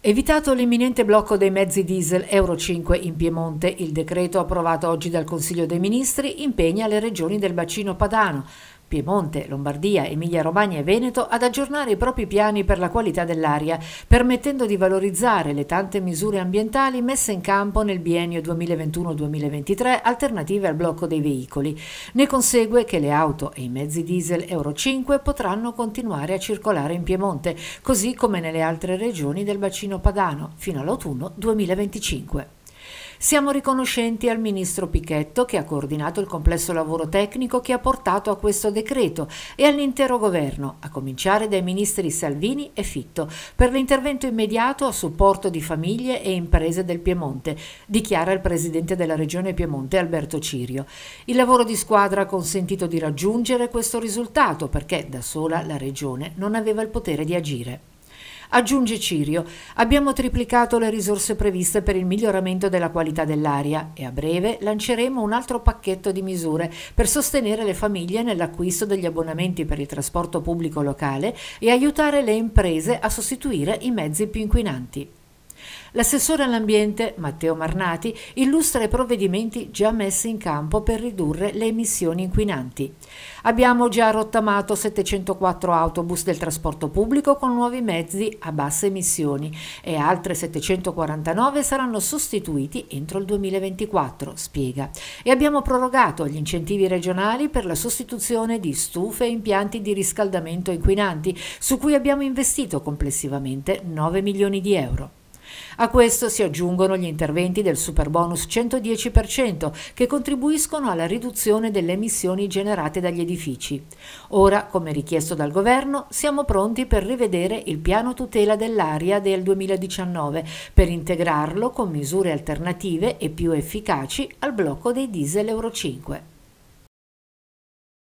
Evitato l'imminente blocco dei mezzi diesel Euro 5 in Piemonte, il decreto approvato oggi dal Consiglio dei Ministri impegna le regioni del bacino padano Piemonte, Lombardia, Emilia-Romagna e Veneto ad aggiornare i propri piani per la qualità dell'aria, permettendo di valorizzare le tante misure ambientali messe in campo nel biennio 2021-2023 alternative al blocco dei veicoli. Ne consegue che le auto e i mezzi diesel Euro 5 potranno continuare a circolare in Piemonte, così come nelle altre regioni del bacino padano, fino all'autunno 2025. Siamo riconoscenti al ministro Pichetto che ha coordinato il complesso lavoro tecnico che ha portato a questo decreto e all'intero governo, a cominciare dai ministri Salvini e Fitto, per l'intervento immediato a supporto di famiglie e imprese del Piemonte, dichiara il presidente della regione Piemonte Alberto Cirio. Il lavoro di squadra ha consentito di raggiungere questo risultato perché da sola la regione non aveva il potere di agire. Aggiunge Cirio, abbiamo triplicato le risorse previste per il miglioramento della qualità dell'aria e a breve lanceremo un altro pacchetto di misure per sostenere le famiglie nell'acquisto degli abbonamenti per il trasporto pubblico locale e aiutare le imprese a sostituire i mezzi più inquinanti. L'assessore all'ambiente, Matteo Marnati, illustra i provvedimenti già messi in campo per ridurre le emissioni inquinanti. Abbiamo già rottamato 704 autobus del trasporto pubblico con nuovi mezzi a basse emissioni e altre 749 saranno sostituiti entro il 2024, spiega. E abbiamo prorogato gli incentivi regionali per la sostituzione di stufe e impianti di riscaldamento inquinanti, su cui abbiamo investito complessivamente 9 milioni di euro. A questo si aggiungono gli interventi del superbonus 110% che contribuiscono alla riduzione delle emissioni generate dagli edifici. Ora, come richiesto dal governo, siamo pronti per rivedere il piano tutela dell'aria del 2019 per integrarlo con misure alternative e più efficaci al blocco dei diesel Euro 5.